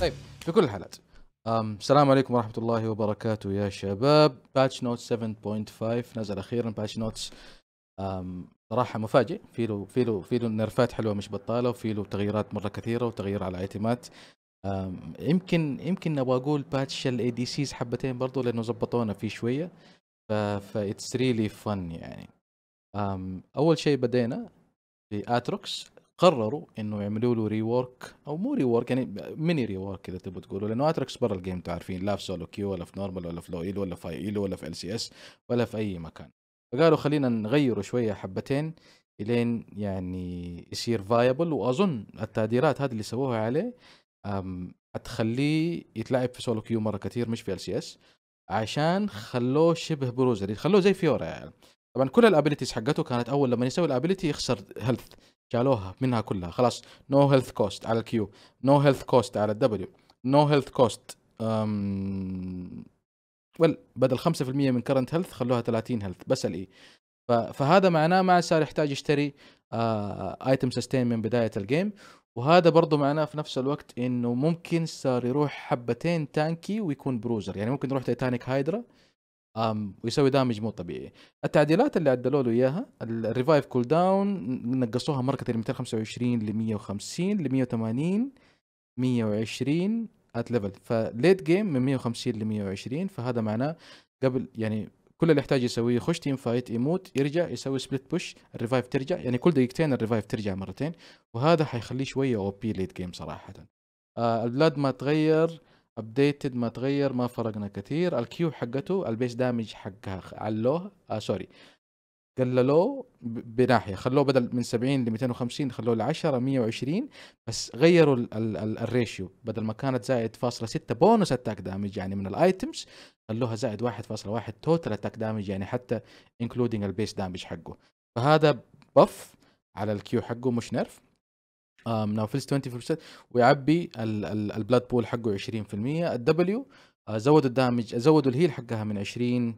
طيب في كل الحالات السلام عليكم ورحمة الله وبركاته يا شباب باتش نوت 7.5 نزل أخيرا باتش نوتس صراحة مفاجئ في له في له في له نرفات حلوة مش بطالة وفي له تغييرات مرة كثيرة وتغيير على ايتمات يمكن يمكن ابغى اقول باتش الاي دي سيز حبتين برضو لانه زبطونا فيه شوية ف اتس ريلي فن يعني اول شيء بدينا باتروكس قرروا انه يعملوا له ريورك او مو ريورك يعني ميني ريورك اذا تبغوا تقولوا لانه اتركس برا الجيم تعرفين لا في سولو كيو ولا في نورمال ولا في لو ايلو ولا في ايلو ولا في ال سي اس ولا في اي مكان فقالوا خلينا نغيره شويه حبتين الين يعني يصير فايبل واظن التعديلات هذه اللي سووها عليه هتخليه يتلعب في سولو كيو مره كثير مش في ال سي اس عشان خلوه شبه بروزري خلوه زي فيورا يعني طبعا كل الابيلتيز حقته كانت اول لما يسوي الابيلتي يخسر هيلث شالوها منها كلها خلاص نو هيلث كوست على الكيو نو هيلث كوست على الدبليو نو هيلث كوست ويل بدل 5% من كرنت هيلث خلوها 30 هيلث بس الاي e. فهذا معناه ما صار يحتاج يشتري ايتم آه، سستين من بدايه الجيم وهذا برضه معناه في نفس الوقت انه ممكن صار يروح حبتين تانكي ويكون بروزر يعني ممكن يروح تيتانيك هايدرا ويسوي دامج مو طبيعي التعديلات اللي عدلوا له اياها الريفايف كول داون نقصوها مره من 225 ل 150 ل 180 120 ات ليفل فليت جيم من 150 ل 120 فهذا معناه قبل يعني كل اللي يحتاج يسويه يخش تيم فايت يموت يرجع يسوي سبليت بوش الريفايف ترجع يعني كل دقيقتين الريفايف ترجع مرتين وهذا حيخليه شويه او بي ليت جيم صراحه آه، البلاد ما تغير ابديتد ما تغير ما فرقنا كثير الكيو حقته البيس دامج حقها علوه آه سوري قللوه بناحيه خلوه بدل من 70 ل 250 خلوه ل 10 120 بس غيروا الريشيو بدل ما كانت زائد فاصلة 6 بونس اتاك دامج يعني من الايتمز خلوها زائد 1.1 توتال اتاك دامج يعني حتى انكلودينج البيس دامج حقه فهذا بف على الكيو حقه مش نرف نافلز 20% ويعبي البلاد بول حقه 20% الدبليو زودوا الدامج زودوا الهيل حقها من 20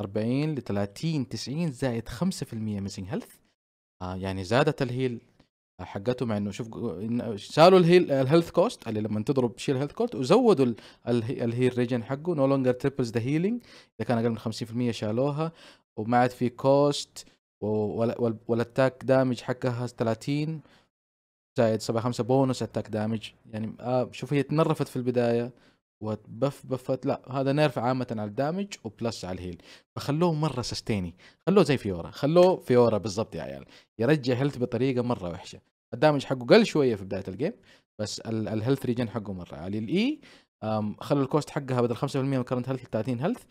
40 ل 30 90 زائد 5% ميسنج هيلث يعني زادت الهيل آه، حقته مع انه شوف شالوا الهيل الهيلث كوست اللي لما تضرب شيل هيلث كوست وزودوا الهيل ريجن حقه نو لونجر تريبلز ذا هيلينج اذا كان اقل من 50% شالوها وما عاد في كوست والاتاك دامج حقها 30 زائد 5 بونس اتاك دامج يعني آه شوف هي تنرفت في البدايه وبف بفت لا هذا نيرف عامة على الدامج وبلس على الهيل فخلوه مرة سستيني خلوه زي فيورا خلوه فيورا بالضبط يا عيال يرجع هيلث بطريقة مرة وحشة الدامج حقه قل شوية في بداية الجيم بس الهيلث ريجن حقه مرة عالي الاي e، خلوا الكوست حقها بدل 5% من الكرنت هيلث 30 هيلث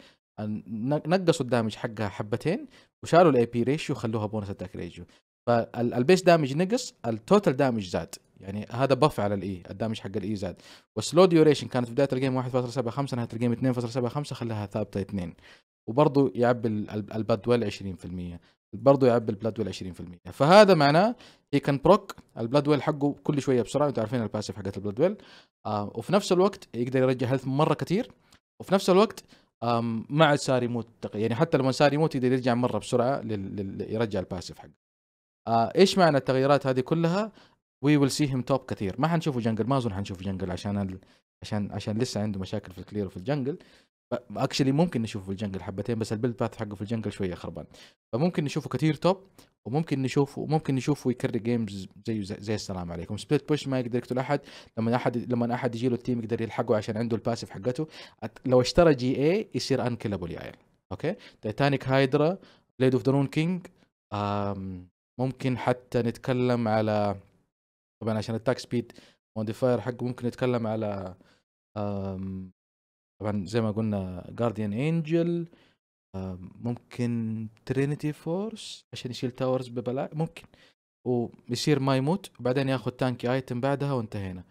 نقصوا الدامج حقها حبتين وشالوا الاي بي ريشيو خلوها بونس اتاك ريشيو فالبيس دامج نقص التوتال دامج زاد يعني هذا بف على الاي e، الدامج حق الاي e زاد والسلو ديوريشن كانت في بدايه الجيم 1.75 نهايه الجيم 2.75 خلاها ثابته 2 وبرضه يعبي الباد ويل 20% برضه يعبي البلاد ويل 20% فهذا معناه هي كان بروك البلاد ويل حقه كل شويه بسرعه انتم عارفين الباسيف حقت البلاد آه، ويل وفي نفس الوقت يقدر يرجع هيلث مره كثير وفي نفس الوقت ما عاد صار يموت يعني حتى لما صار يموت يقدر يرجع مره بسرعه لل... لل... يرجع الباسيف حقه آه ايش معنى التغييرات هذه كلها؟ وي ويل سي هيم توب كثير ما حنشوفه جنجل ما اظن حنشوفه جنجل عشان ال... عشان عشان لسه عنده مشاكل في الكلير وفي الجنجل اكشلي ممكن نشوفه في الجنجل حبتين بس البيلد باث حقه في الجنجل شويه خربان فممكن نشوفه كثير توب وممكن نشوفه ممكن نشوفه يكرر جيمز زي زي السلام عليكم سبليت بوش ما يقدر يقتل احد لما احد لما احد يجي له التيم يقدر يلحقه عشان عنده الباسف حقته لو اشترى جي اي يصير انكلبل يا عيال اوكي تايتانيك هايدرا بليد اوف درون كينج ممكن حتى نتكلم على طبعا عشان التاك سبيد موديفاير حقه ممكن نتكلم على طبعا زي ما قلنا جارديان انجل ممكن ترينيتي فورس عشان يشيل تاورز ببلاء ممكن ويصير ما يموت وبعدين ياخذ تانكي ايتم بعدها وانتهينا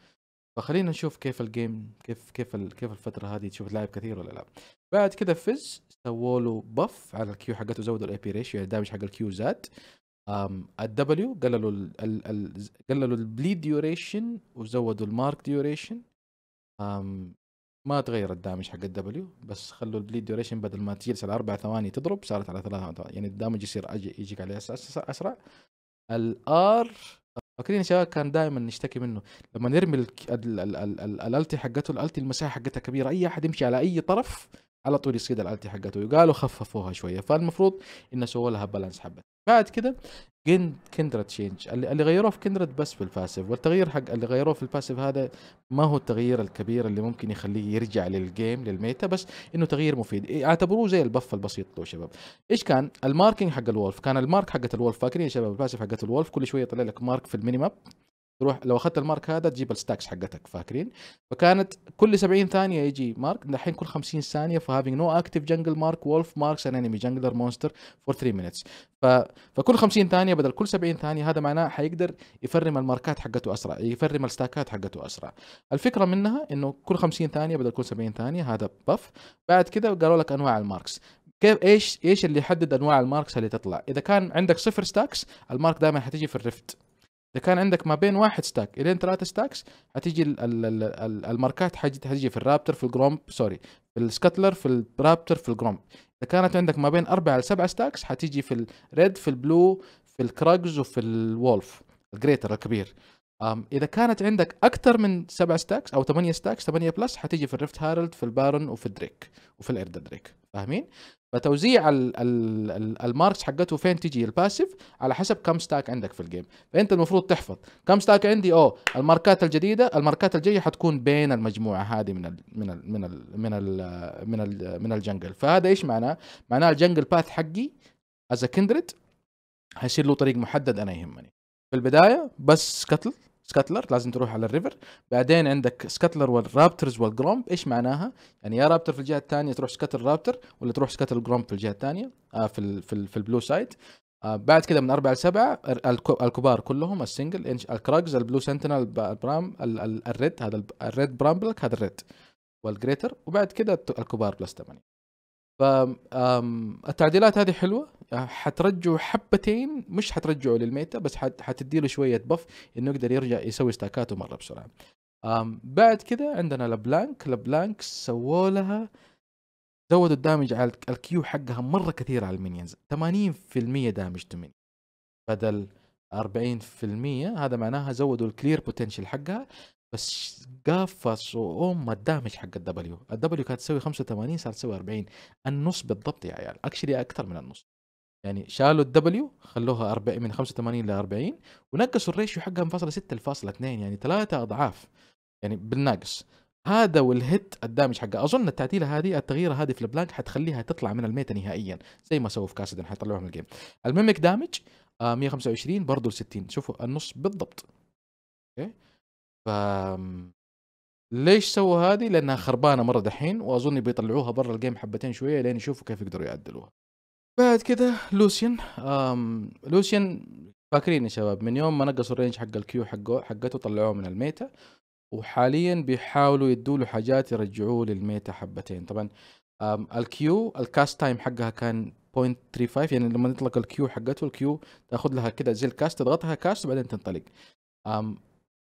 فخلينا نشوف كيف الجيم كيف كيف كيف الفتره هذه تشوف لاعب كثير ولا لا بعد كذا فز سووا له بف على الكيو حقته زودوا الاي بي ريشيو يعني الدامج حق الكيو زاد الدبليو قللوا ال ال قللوا البليد ديوريشن وزودوا المارك ديوريشن ما تغير الدامج حق الدبليو بس خلوا البليد ديوريشن بدل ما تجلس على اربع ثواني تضرب صارت على ثلاث يعني الدامج يصير يجيك عليه اسرع الار فاكرين يا شباب كان دائما نشتكي منه لما نرمي الالتي حقته الالتي المساحه حقتها كبيره اي احد يمشي على اي طرف على طول يصيد الالتي حقته وقالوا خففوها شويه فالمفروض انه سووا لها بالانس حبه بعد كده جن كندرا تشينج اللي غيروه في كندرا بس في الباسيف والتغيير حق اللي غيروه في الباسيف هذا ما هو التغيير الكبير اللي ممكن يخليه يرجع للجيم للميتا بس انه تغيير مفيد إيه، اعتبروه زي البف البسيط له شباب ايش كان الماركينج حق الولف كان المارك حقت الولف فاكرين يا شباب الباسيف حقت الولف كل شويه يطلع لك مارك في الميني ماب تروح لو اخذت المارك هذا تجيب الستاكس حقتك فاكرين فكانت كل 70 ثانيه يجي مارك الحين كل 50 ثانيه هافينج نو اكتف جنجل مارك وولف ماركس ان انمي جنجلر مونستر فور 3 مينتس فكل 50 ثانيه بدل كل 70 ثانيه هذا معناه حيقدر يفرم الماركات حقته اسرع يفرم الستاكات حقته اسرع الفكره منها انه كل 50 ثانيه بدل كل 70 ثانيه هذا باف بعد كذا قالوا لك انواع الماركس كيف ايش ايش اللي يحدد انواع الماركس اللي تطلع اذا كان عندك صفر ستاكس المارك دائما حتيجي في الريفت اذا كان عندك ما بين واحد ستاك الين ثلاثة ستاكس هتيجي الماركات هتيجي في الرابتر في الجرومب سوري في السكتلر في الرابتر في الجرومب اذا كانت عندك ما بين اربعة لسبعة ستاكس هتيجي في الريد في البلو في الكراجز وفي الولف الجريتر الكبير اذا كانت عندك اكثر من سبع ستاكس او ثمانية ستاكس ثمانية بلس حتيجي في الريفت هارلد في البارون وفي الدريك وفي الارد دريك فاهمين فتوزيع الماركس حقته فين تجي الباسيف على حسب كم ستاك عندك في الجيم فانت المفروض تحفظ كم ستاك عندي او الماركات الجديده الماركات الجايه حتكون بين المجموعه هذه من الـ من الـ من الـ من الـ من الـ من الجنجل فهذا ايش معناه معناه الجنجل باث حقي از كندرد حيصير له طريق محدد انا يهمني في البدايه بس كتل سكاتلر لازم تروح على الريفر بعدين عندك سكاتلر والرابترز والجرومب ايش معناها يعني يا رابتر في الجهه الثانيه تروح سكاتل رابتر ولا تروح سكاتل جرومب في الجهه الثانيه آه في الـ في, الـ في البلو سايد آه بعد كده من 4 ل 7 الكبار كلهم السنجل انش الكراجز البلو سنتينل البرام الريد هذا الريد برامبلك هذا الريد والجريتر وبعد كده الكبار بلس 8 فالتعديلات هذه حلوه آه، حترجعوا حبتين مش حترجعوا للميتا بس حتدي له شويه بف انه يقدر يرجع يسوي ستاكاته مره بسرعه بعد كذا عندنا لبلانك لبلانك سووا لها زودوا الدامج على الكيو حقها مره كثير على المينيونز 80% دامج تو مينيون بدل 40% هذا معناها زودوا الكلير بوتنشل حقها بس قافصوا ام الدامج حق الدبليو الدبليو كانت تسوي 85 صارت تسوي 40 النص بالضبط يا عيال اكشلي اكثر من النص يعني شالوا الدبليو خلوها 40 من 85 ل 40 ونقصوا الريشيو حقها من فاصلة 6 لفاصلة 2 يعني ثلاثة اضعاف يعني بالناقص هذا والهيت الدامج حقه اظن التعديله هذه التغييره هذه في البلانك حتخليها تطلع من الميتا نهائيا زي ما سووا في كاسدن حيطلعوها من الجيم الميمك دامج 125 آه، برضه ل 60 شوفوا النص بالضبط اوكي ف ليش سووا هذه؟ لانها خربانه مره دحين واظن بيطلعوها برا الجيم حبتين شويه لين يشوفوا كيف يقدروا يعدلوها. بعد كده لوسيان آم لوسيان فاكرين يا شباب من يوم ما نقصوا الرينج حق الكيو حقه حقته طلعوه من الميتا وحاليا بيحاولوا يدوا له حاجات يرجعوه للميتا حبتين طبعا الكيو الكاست تايم حقها كان 0.35 يعني لما نطلق الكيو حقته الكيو تاخذ لها كده زي الكاست تضغطها كاست وبعدين تنطلق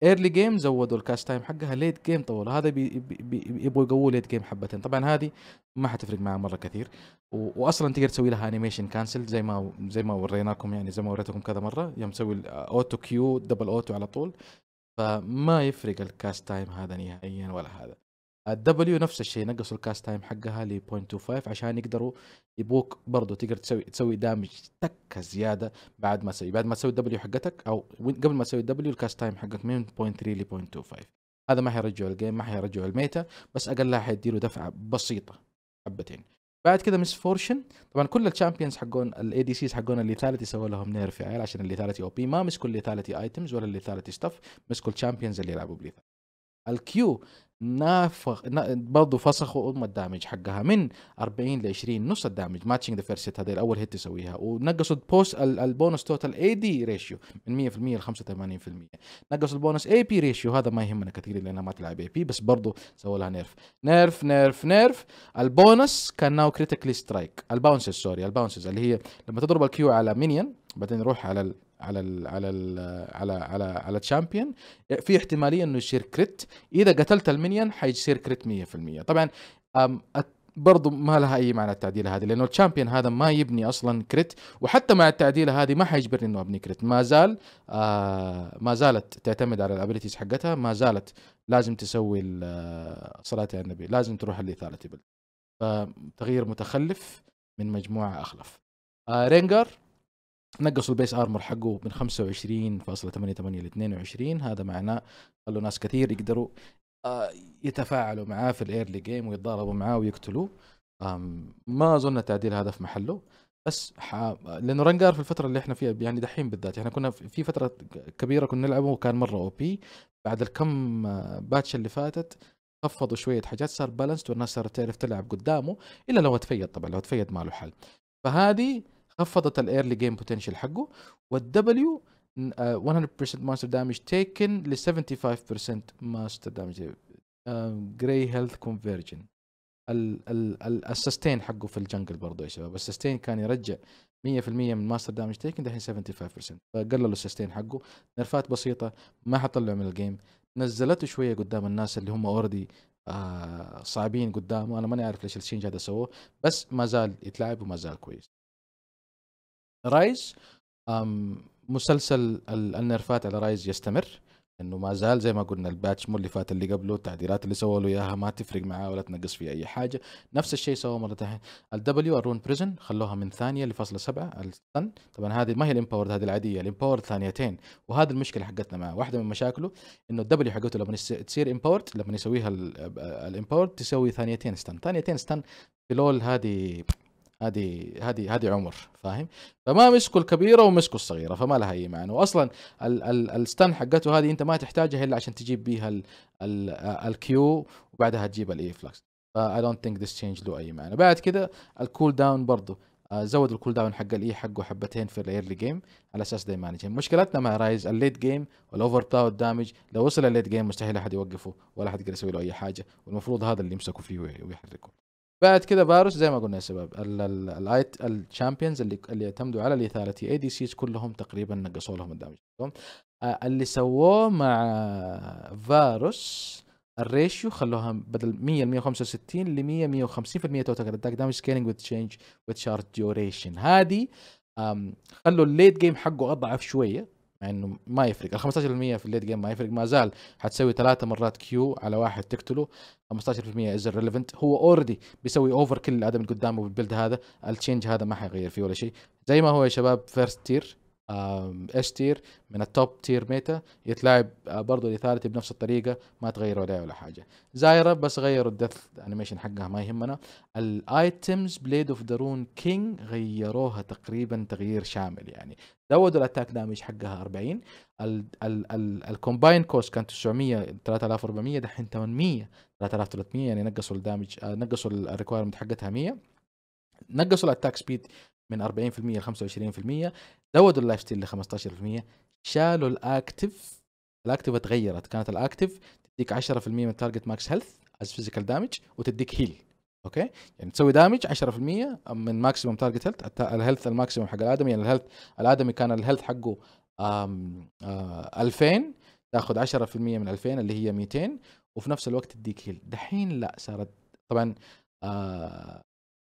ايرلي جيم زودوا الكاش تايم حقها ليت جيم طول هذا يبغوا يقووا ليت جيم حبتين طبعا هذه ما حتفرق معها مره كثير واصلا تقدر تسوي لها انيميشن كانسل زي ما زي ما وريناكم يعني زي ما وريتكم كذا مره يوم تسوي اوتو كيو دبل اوتو على طول فما يفرق الكاست تايم هذا نهائيا ولا هذا الدبليو نفس الشيء نقصوا الكاست تايم حقها ل 0.25 عشان يقدروا يبوك برضه تقدر تسوي تسوي دامج تكه زياده بعد ما تسوي بعد ما تسوي الدبليو حقتك او قبل ما تسوي الدبليو الكاست تايم حقك من 0.3 ل 0.25 هذا ما حيرجعوا الجيم ما حيرجعوا الميتا بس اقلها حيديله دفعه بسيطه حبتين بعد كذا مس فورشن طبعا كل الشامبيونز حقون الاي دي سيز حقون الليثاليتي سووا لهم نيرف عيال عشان الليثاليتي او بي ما مسكوا الليثاليتي ايتمز ولا الليثاليتي ستاف مسكوا الشامبيونز اللي يلعبوا بليثالتي الكيو نافخ برضه فسخوا ام الدامج حقها من 40 ل 20 نص الدامج ماتشنج ذا فيرست هيت هذه اول هيت تسويها ونقصوا البوست البونس توتال اي دي ريشيو من 100% ل 85% نقصوا البونس اي بي ريشيو هذا ما يهمنا كثير لانها ما تلعب اي بي بس برضه سووا لها نيرف نيرف نيرف نيرف البونس كان ناو كريتيكلي سترايك الباونسز سوري الباونسز اللي هي لما تضرب الكيو على مينيون بعدين يروح على على ال على ال على على على تشامبيون في احتماليه انه يصير كريت اذا قتلت المنيون حيصير كريت 100% طبعا برضو ما لها اي معنى التعديله هذه لانه الشامبيون هذا ما يبني اصلا كريت وحتى مع التعديله هذه ما حيجبرني انه ابني كريت ما زال آه ما زالت تعتمد على الابيلتيز حقتها ما زالت لازم تسوي آه، صلاه على النبي لازم تروح الاثاله فتغيير متخلف من مجموعه اخلف آه رينجر نقصوا البيس ارمر حقه من 25.88 ل 22 هذا معناه خلوا ناس كثير يقدروا آه، يتفاعلوا معاه في الايرلي جيم ويتضاربوا معاه ويقتلوه ما اظن التعديل هذا في محله بس ح... لانه رنجار في الفتره اللي احنا فيها يعني دحين بالذات احنا يعني كنا في فتره كبيره كنا نلعبه وكان مره او بي بعد الكم آه، باتش اللي فاتت خفضوا شويه حاجات صار بالانسد والناس صارت تعرف تلعب قدامه الا لو تفيد طبعا لو تفيد ما له حل فهذه خفضت الايرلي جيم بوتنشال حقه والدبليو 100% ماستر دامج تيكن ل 75% ماستر دامج جراي هيلث كونفرجن السستين حقه في الجنجل برضه يا شباب السستين كان يرجع 100% من ماستر دامج تيكن دحين 75% فقللوا السستين حقه نرفات بسيطه ما حطلعوا من الجيم نزلته شويه قدام الناس اللي هم اوريدي آه صعبين قدامه انا ماني عارف ليش الشينج هذا سووه بس ما زال يتلعب وما زال كويس رايز مسلسل النرفات على رايز يستمر انه ما زال زي ما قلنا الباتش مو اللي فات اللي قبله التعديلات اللي سووا له اياها ما تفرق معاه ولا تنقص فيه اي حاجه نفس الشيء سووه مره ثانيه الدبليو الرون بريزن خلوها من ثانيه لفاصله سبعه السن طبعا هذه ما هي الامباورد هذه العاديه الامباورد ثانيتين وهذه المشكله حقتنا معاه واحده من مشاكله انه الدبليو حقته لما تصير امباورد لما يسويها الامباورد تسوي ثانيتين ستان ثانيتين ستان في لول هذه هذه هذه هذه عمر فاهم فما مسكوا الكبيره ومسكوا الصغيره فما لها اي معنى واصلا الستان حقته هذه انت ما تحتاجها الا عشان تجيب بيها الكيو وبعدها تجيب الاي فلكس فاي دونت ثينك ذس تشينج له اي معنى بعد كده الكول داون برضه زود الكول داون حق الاي e حقه حبتين في الايرلي جيم على اساس ده يمانج مشكلتنا مع رايز الليت جيم والاوفر باور دامج لو وصل الليت جيم مستحيل احد يوقفه ولا احد يقدر يسوي له اي حاجه والمفروض هذا اللي يمسكه فيه ويحركه بعد كده فاروس زي ما قلنا يا شباب الايت الشامبيونز اللي اللي يعتمدوا على الاثارتي اي دي سيز كلهم تقريبا نقصوا لهم الدمج آه، اللي سووه مع فاروس الريشيو خلوها بدل 100 ل 165 ل 100 150% توتال اتاك دامج سكيلينج وذ تشينج وذ شارت ديوريشن هذه خلوا الليت جيم حقه اضعف شويه مع انه ما يفرق ال 15% في الليد جيم ما يفرق ما زال حتسوي ثلاثة مرات كيو على واحد تقتله 15% از ريليفنت هو اوريدي بيسوي اوفر كل الادم اللي قدامه بالبيلد هذا التشينج هذا ما حيغير فيه ولا شيء زي ما هو يا شباب فيرست تير ايش تير من التوب تير ميتا يتلاعب آه، برضه الاثالتي بنفس الطريقه ما تغيروا عليه ولا حاجه زايره بس غيروا الدث انيميشن حقها ما يهمنا الايتمز بليد اوف درون كينج غيروها تقريبا تغيير شامل يعني زودوا الاتاك دامج حقها 40 الكومباين كوست كان 900 3400 دحين 800 3300 يعني نقصوا الدامج آه، نقصوا الريكويرمنت حقتها 100 نقصوا الاتاك سبيد من 40% ل 25% زودوا اللايف ستيل ل 15% شالوا الاكتف الاكتف تغيرت كانت الاكتف تديك 10% من التارجت ماكس هيلث از فيزيكال دامج وتديك هيل اوكي يعني تسوي دامج 10% من ماكسيموم تارجت هيلث الهيلث الماكسيموم حق الادمي يعني الهيلث الادمي كان الهيلث حقه 2000 آه، تاخذ 10% من 2000 اللي هي 200 وفي نفس الوقت تديك هيل دحين لا صارت طبعا آه،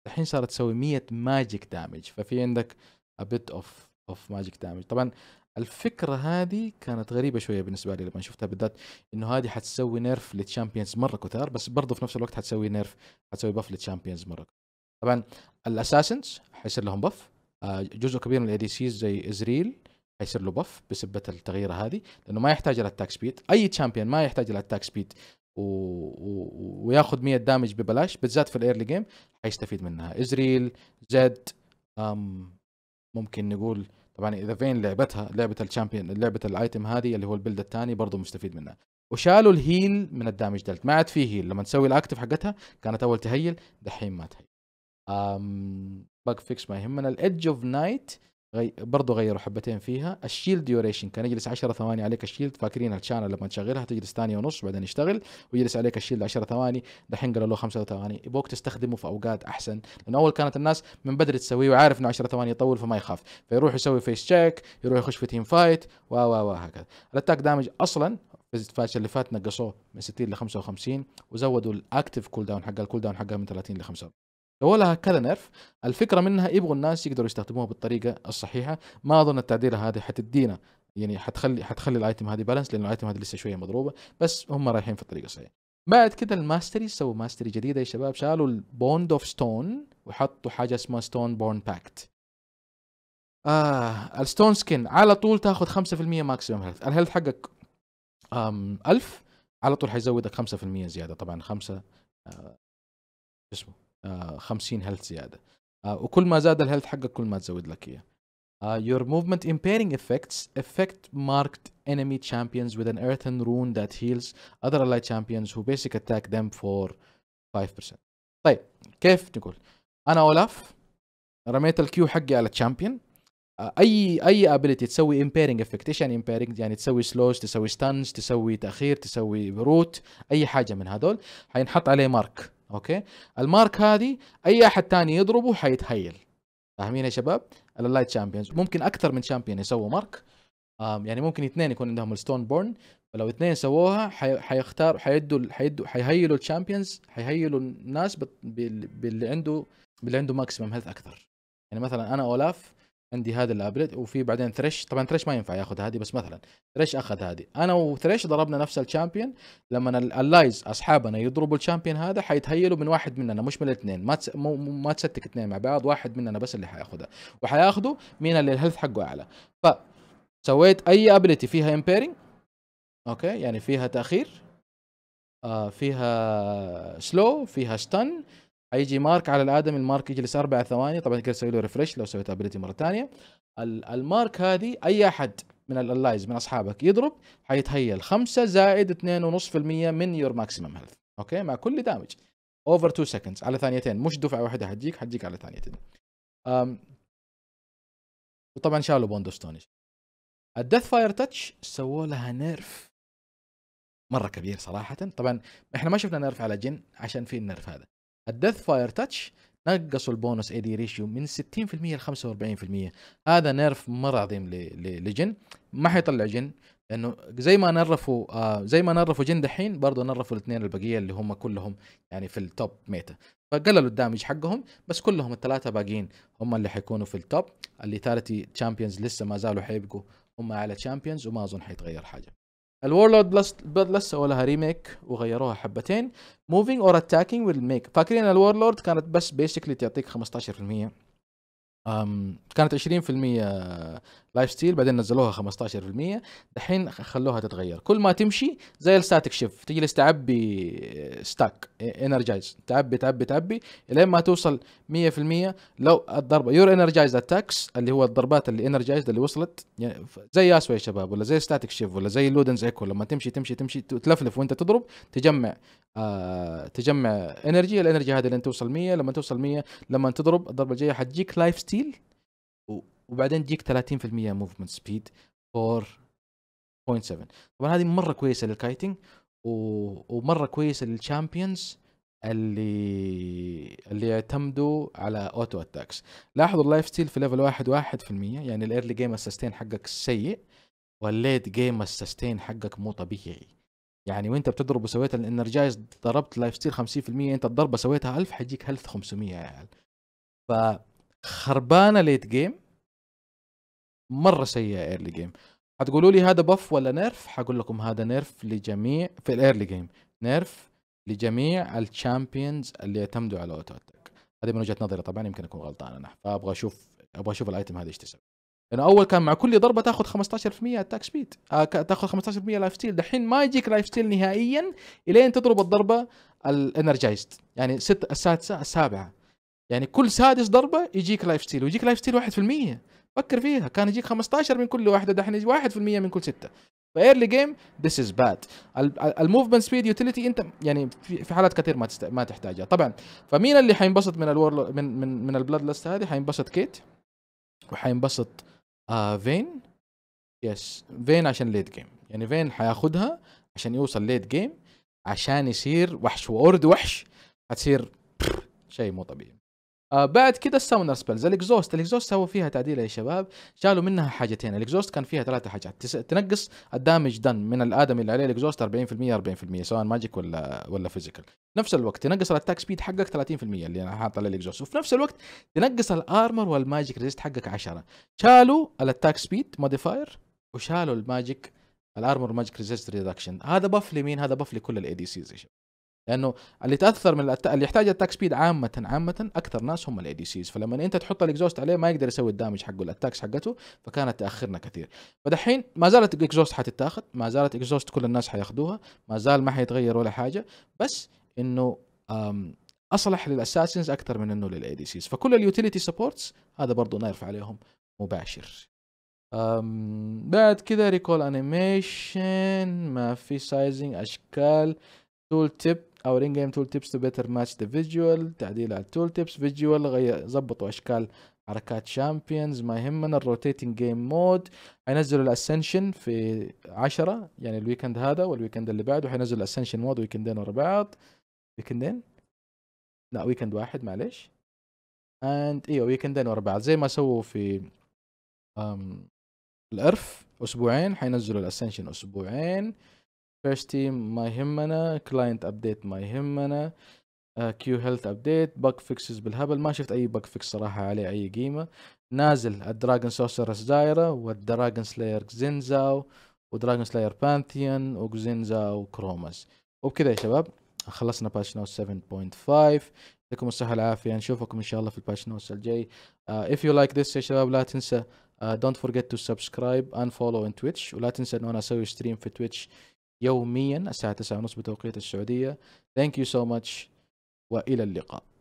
الحين صارت تسوي 100 ماجيك دامج ففي عندك ا بيت اوف اوف ماجيك دامج طبعا الفكره هذه كانت غريبه شويه بالنسبه لي لما شفتها بالذات انه هذه حتسوي نيرف للتشامبيونز مره كثار بس برضه في نفس الوقت حتسوي نيرف حتسوي باف للتشامبيونز مره كثار. طبعا الاساسنز حيصير لهم باف آه، جزء كبير من الاي دي سيز زي ازريل حيصير له باف بسبه التغييره هذه لانه ما يحتاج الى سبيد اي تشامبيون ما يحتاج الى سبيد و... و... وياخذ 100 دامج ببلاش بالذات في الايرلي جيم حيستفيد منها ازريل زد أم ممكن نقول طبعا اذا فين لعبتها لعبه الشامبيون لعبه الايتم هذه اللي هو البلد الثاني برضه مستفيد منها وشالوا الهيل من الدامج دلت ما عاد في هيل لما تسوي الاكتف حقتها كانت اول تهيل دحين ما تهيل أم... باك فيكس ما يهمنا الايدج اوف نايت غي... برضه غيروا حبتين فيها الشيلد ديوريشن كان يجلس 10 ثواني عليك الشيلد فاكرين الشانل لما تشغلها تجلس ثانيه ونص بعدين يشتغل ويجلس عليك الشيلد 10 ثواني دحين قالوا له 5 ثواني يبوك تستخدمه في اوقات احسن لانه اول كانت الناس من بدري تسويه وعارف انه 10 ثواني يطول فما يخاف فيروح يسوي فيس تشيك يروح يخش في تيم فايت و و و هكذا الاتاك دامج اصلا فاش اللي فات نقصوه من 60 ل 55 وزودوا الاكتف كول داون حقها الكول داون حقها من 30 ل 45 لها كذا نرف الفكره منها يبغوا الناس يقدروا يستخدموها بالطريقه الصحيحه ما اظن التعديله هذه حتدينا يعني حتخلي حتخلي الايتم هذه بالانس لان الايتم هذه لسه شويه مضروبه بس هم رايحين في الطريقه الصحيحه بعد كده الماستري سووا ماستري جديده يا شباب شالوا البوند اوف ستون وحطوا حاجه اسمها ستون بورن باكت آه الستون سكين على طول تاخذ 5% ماكسيمم هيلث الهيلث حقك 1000 على طول حيزودك 5% زياده طبعا 5 آه، اسمه 50 آه، هيلث زياده آه، وكل ما زاد الهيلث حقك كل ما تزود لك اياه Uh, your movement impairing effects affect marked enemy champions with an earthen rune that heals other allied champions who basic attack them for 5% طيب كيف نقول انا اولاف رميت الكيو حقي على تشامبيون uh, اي اي ابيلتي تسوي impairing effect ايش يعني impairing؟ يعني تسوي سلوز تسوي ستانز تسوي تاخير تسوي بروت اي حاجه من هذول حينحط عليه مارك اوكي المارك هذه اي احد ثاني يضربه حيتهيل فاهمين يا شباب اللايت شامبيونز ممكن اكثر من شامبيون يسووا مارك يعني ممكن اثنين يكون عندهم الستون بورن فلو اثنين سووها حيختار حيدوا حيدوا حيهيلوا الشامبيونز حيهيلوا الناس باللي عنده باللي عنده ماكسيمم هيلث اكثر يعني مثلا انا اولاف عندي هذا الابلت وفي بعدين ثريش طبعا ثريش ما ينفع ياخذ هذه بس مثلا ثريش اخذ إيه. هذه انا وثريش ضربنا نفس الشامبيون لما اللايز اصحابنا يضربوا الشامبيون هذا حيتهيلوا من واحد مننا مش من الاثنين ما تس... مو... ما تستك اثنين مع بعض واحد مننا بس اللي حياخذها وحياخذوا مين اللي الهيلث حقه اعلى ف سويت اي ابيلتي فيها امبيرنج اوكي يعني فيها تاخير آه فيها سلو فيها ستن هيجي مارك على الادمي المارك يجلس اربع ثواني طبعا تقدر تسوي له ريفرش لو سويت ابيلتي مره ثانيه المارك هذه اي احد من الالايز من اصحابك يضرب حيتهيل 5 زائد 2.5% من يور ماكسيمم هيلث اوكي مع كل دامج اوفر 2 سكندز على ثانيتين مش دفعه واحده حتجيك حتجيك على ثانيتين أم. وطبعا شالوا بوندو ستونج الدث فاير تاتش سووا لها نيرف مره كبير صراحه طبعا احنا ما شفنا نيرف على جن عشان في النيرف هذا الدث فاير تاتش نقصوا البونس اي دي ريشيو من 60% ل 45% هذا نيرف مره عظيم لجن ما حيطلع جن لانه زي ما نرفوا آه زي ما نرفوا جن دحين برضه نرفوا الاثنين البقيه اللي هم كلهم يعني في التوب ميتا فقللوا الدامج حقهم بس كلهم الثلاثه باقيين هم اللي حيكونوا في التوب اللي ثالثي تشامبيونز لسه ما زالوا حيبقوا هم على تشامبيونز وما اظن حيتغير حاجه الورلورد بلاد لس سووا لها ريميك وغيروها حبتين موفينج اور اتاكينج ويل ميك فاكرين الورلورد كانت بس بيسكلي تعطيك 15% أم كانت 20% لايف ستيل بعدين نزلوها 15% دحين خلوها تتغير كل ما تمشي زي الستاتيك شيف تجلس تعبي ستاك انرجايز تعبي تعبي تعبي الين ما توصل 100% لو الضربه يور انرجايز اتاكس اللي هو الضربات اللي انرجايز اللي وصلت زي ياسوي يا شباب ولا زي ستاتيك شيف ولا زي لودنز ايكو لما تمشي تمشي تمشي تلفلف وانت تضرب تجمع آه تجمع انرجي الانرجي هذه لين توصل 100 لما توصل 100 لما تضرب الضربه الجايه حتجيك لايف ستيل وبعدين ديك 30% موفمنت سبيد 4.7 طبعا هذه مره كويسه للكايتنج و... ومره كويسه للشامبيونز اللي اللي يعتمدوا على اوتو اتاكس لاحظوا اللايف ستيل في ليفل واحد 1% يعني الايرلي جيم السستين حقك سيء والليت جيم السستين حقك مو طبيعي يعني وانت بتضرب وسويت الانرجايز ضربت لايف ستيل 50% انت الضربه سويتها 1000 حيجيك هيلث 500 يا يعني. عيال فخربانه ليت جيم مره سيئه ايرلي جيم هتقولوا لي هذا بف ولا نيرف هقول لكم هذا نيرف لجميع في الايرلي جيم نيرف لجميع الشامبيونز اللي يعتمدوا على اوتو اتاك هذه من وجهه نظري طبعا يمكن اكون غلطان انا فابغى اشوف ابغى اشوف الايتم هذا ايش تسوي لانه اول كان مع كل ضربه تاخذ 15% اتاك سبيد تاخذ 15% لايف ستيل دحين ما يجيك لايف ستيل نهائيا الين تضرب الضربه الانرجايزد يعني ست السادسه السابعه يعني كل سادس ضربه يجيك لايف ستيل ويجيك لايف ستيل 1% فكر فيها كان يجيك 15 من كل واحده دحين يجي 1% من كل سته فايرلي جيم ذس از باد الموفمنت سبيد يوتيليتي انت يعني في حالات كثير ما ما تحتاجها طبعا فمين اللي حينبسط من الورل من من من البلاد ليست هذه حينبسط كيت وحينبسط آه فين يس فين عشان ليت جيم يعني فين حياخدها عشان يوصل ليت جيم عشان يصير وحش وورد وحش حتصير شيء مو طبيعي آه بعد كده الساونر سبيلز الاكزوست الاكزوست سووا فيها تعديل يا شباب شالوا منها حاجتين الاكزوست كان فيها ثلاثة حاجات تنقص الدامج دن من الادمي اللي عليه الاكزوست 40% 40% سواء ماجيك ولا ولا فيزيكال نفس الوقت تنقص الاتاك سبيد حقك 30% اللي انا حاط عليه الاكزوست وفي نفس الوقت تنقص الارمر والماجيك ريزيست حقك 10 شالوا الاتاك سبيد موديفاير وشالوا الماجيك الارمر ماجيك ريزيست ريدكشن هذا بف لمين هذا بف لكل الاي دي سيز يا شباب لانه اللي تاثر من الأت... اللي يحتاج اتاك سبيد عامه عامه اكثر ناس هم الاي دي سيز فلما انت تحط الاكزوست عليه ما يقدر يسوي الدامج حقه الاتاكس حقته فكانت تاخرنا كثير فدحين ما زالت الاكزوست حتتاخذ ما زالت اكزوست كل الناس حياخذوها ما زال ما حيتغير ولا حاجه بس انه اصلح للاساسنز اكثر من انه للاي دي سيز فكل اليوتيليتي سبورتس هذا برضه نرفع عليهم مباشر بعد كذا ريكول انيميشن ما في سايزنج اشكال تول تيب او ان جيم تول تيبس تو بيتر ماتش ذا فيجوال تعديل على التول تيبس فيجوال غير ظبطوا اشكال حركات شامبيونز ما يهمنا الروتيتنج جيم مود حينزلوا الاسنشن في 10 يعني الويكند هذا والويكند اللي بعده حينزلوا الاسنشن مود ويكندين ورا بعض ويكندين لا ويكند واحد معلش اند ايوه ويكندين ورا بعض زي ما سووا في أم الارف اسبوعين حينزلوا الاسنشن اسبوعين فيرست تيم ما يهمنا كلاينت ابديت ما يهمنا كيو هيلث ابديت بق فيكسز بالهبل ما شفت اي بق فيكس صراحه عليه اي قيمه نازل الدراجون سوسر دايرة والدراجون سلاير زينزاو ودراجون سلاير بانثيون وزينزاو كروماس وبكذا يا شباب خلصنا باتش نوت 7.5 يعطيكم الصحة والعافية نشوفكم إن شاء الله في الباتش نوتس الجاي uh, if you like this يا شباب لا تنسى uh, don't forget to subscribe and follow on Twitch ولا تنسى إنه أنا أسوي ستريم في Twitch يوميا الساعة 9:30 بتوقيت السعودية thank you so much وإلى اللقاء